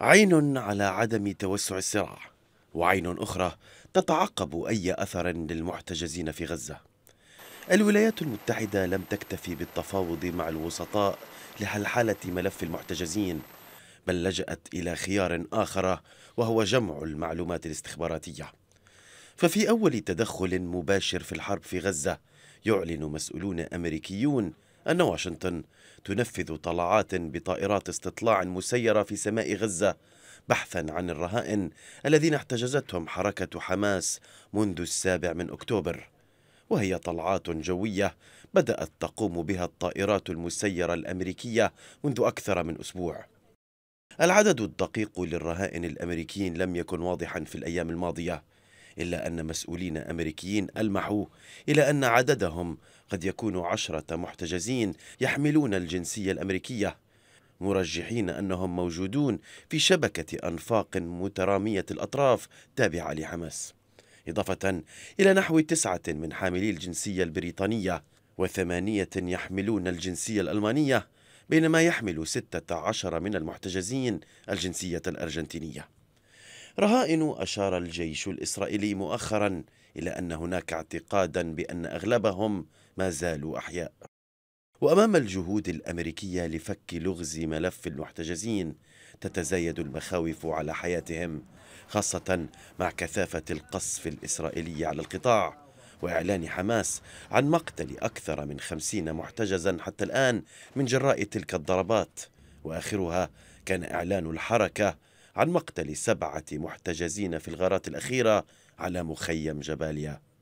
عين على عدم توسع الصراع وعين اخرى تتعقب اي اثر للمحتجزين في غزه الولايات المتحده لم تكتفي بالتفاوض مع الوسطاء لحلحله ملف المحتجزين بل لجات الى خيار اخر وهو جمع المعلومات الاستخباراتيه ففي اول تدخل مباشر في الحرب في غزه يعلن مسؤولون امريكيون أن واشنطن تنفذ طلعات بطائرات استطلاع مسيرة في سماء غزة بحثا عن الرهائن الذين احتجزتهم حركة حماس منذ السابع من أكتوبر وهي طلعات جوية بدأت تقوم بها الطائرات المسيرة الأمريكية منذ أكثر من أسبوع العدد الدقيق للرهائن الأمريكيين لم يكن واضحا في الأيام الماضية إلا أن مسؤولين أمريكيين ألمحوا إلى أن عددهم قد يكون عشرة محتجزين يحملون الجنسية الأمريكية مرجحين أنهم موجودون في شبكة أنفاق مترامية الأطراف تابعة لحماس إضافة إلى نحو تسعة من حاملي الجنسية البريطانية وثمانية يحملون الجنسية الألمانية بينما يحمل ستة عشر من المحتجزين الجنسية الأرجنتينية رهائن أشار الجيش الإسرائيلي مؤخرا إلى أن هناك اعتقادا بأن أغلبهم ما زالوا أحياء وأمام الجهود الأمريكية لفك لغز ملف المحتجزين تتزايد المخاوف على حياتهم خاصة مع كثافة القصف الإسرائيلي على القطاع وإعلان حماس عن مقتل أكثر من خمسين محتجزا حتى الآن من جراء تلك الضربات وآخرها كان إعلان الحركة عن مقتل سبعة محتجزين في الغارات الأخيرة على مخيم جباليا